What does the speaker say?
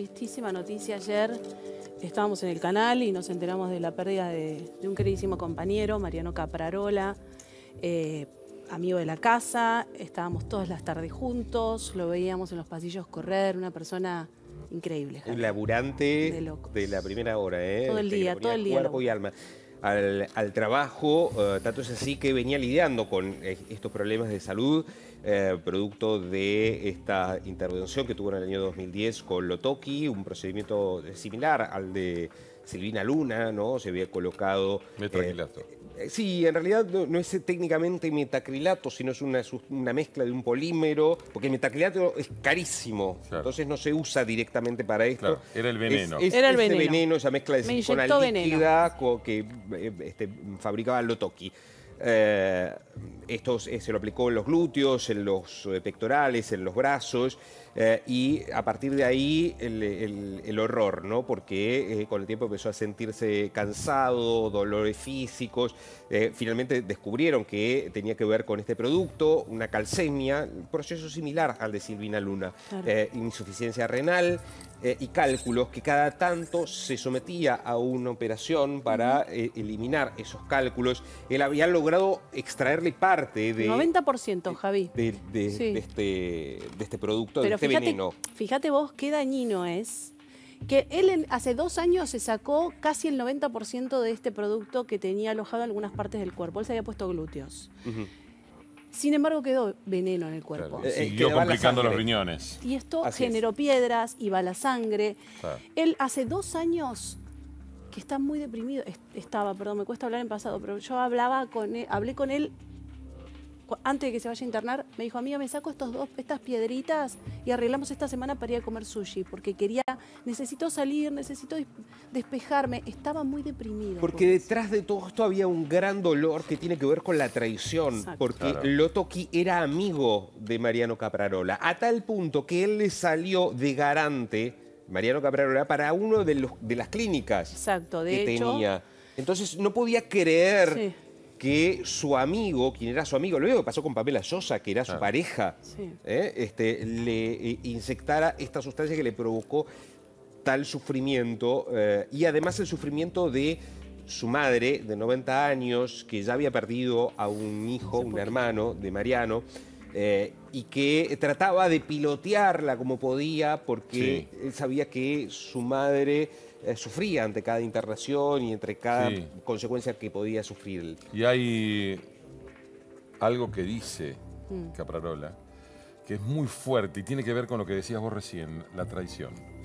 tristísima noticia ayer. Estábamos en el canal y nos enteramos de la pérdida de, un queridísimo compañero, Mariano Caprarola, eh, amigo de la casa. Estábamos todas las tardes juntos, lo veíamos en los pasillos correr, una persona increíble. Un laburante de, la primera hora, ¿eh? Todo el día, todo el día. Cuerpo y alma al, trabajo, eh, tanto es así que venía lidiando con eh, estos problemas de salud, eh, producto de esta intervención que tuvo en el año 2010 con Lotoki, un procedimiento similar al de Silvina Luna, ¿no? Se había colocado... Metacrilato. Eh, eh, sí, en realidad no, es técnicamente metacrilato, sino es una, mezcla de un polímero, porque el metacrilato es carísimo, entonces no se usa directamente para esto. era el veneno. era el veneno. esa mezcla de silicona líquida que eh, este, fabricaba Lotoki. Eh, esto se lo aplicó en los glúteos, en los eh, pectorales, en los brazos, eh, y a partir de ahí el, horror, ¿no? Porque con el tiempo empezó a sentirse cansado, dolores físicos. finalmente descubrieron que tenía que ver con este producto, una calcemia, proceso similar al de Silvina Luna, insuficiencia renal, eh, y cálculos que cada tanto se sometía a una operación para eh, eliminar esos cálculos. Él había logrado extraerle parte de... 90%, Javi. De, este, de este, producto, de este fíjate, veneno. Fíjate vos qué dañino es que él hace dos años se sacó casi el 90% de este producto que tenía alojado en algunas partes del cuerpo. Él se había puesto glúteos. Sin embargo, quedó veneno en el cuerpo. Eh, eh, Siguió complicando los riñones. Y esto generó piedras y va la sangre. Él hace dos años que está muy deprimido. Estaba, perdón, me cuesta hablar en pasado, pero yo hablaba con él, hablé con él antes de que se vaya a internar, me dijo, amiga, me saco estos dos, estas piedritas y arreglamos esta semana para ir a comer sushi, porque quería, necesito salir, necesito despejarme. Estaba muy deprimido. Porque detrás de todo esto había un gran dolor que tiene que ver con la traición, porque Lotoqui era amigo de Mariano Caprarola, a tal punto que él le salió de garante, Mariano Caprarola, para uno de, los, de las clínicas Exacto, de que tenía. Entonces no podía creer que su amigo, quien era su amigo, lo que pasó con Pamela Sosa, que era su pareja, ¿eh? este, le eh, insectara esta sustancia que le provocó tal sufrimiento eh, y además el sufrimiento de su madre de 90 años, que ya había perdido a un hijo, un hermano de Mariano, eh, y que trataba de pilotearla como podía porque él sabía que su madre eh, sufría ante cada internación y entre cada consecuencia que podía sufrir. Y hay algo que dice mm. Caprarola, que es muy fuerte y tiene que ver con lo que decías vos recién, la traición.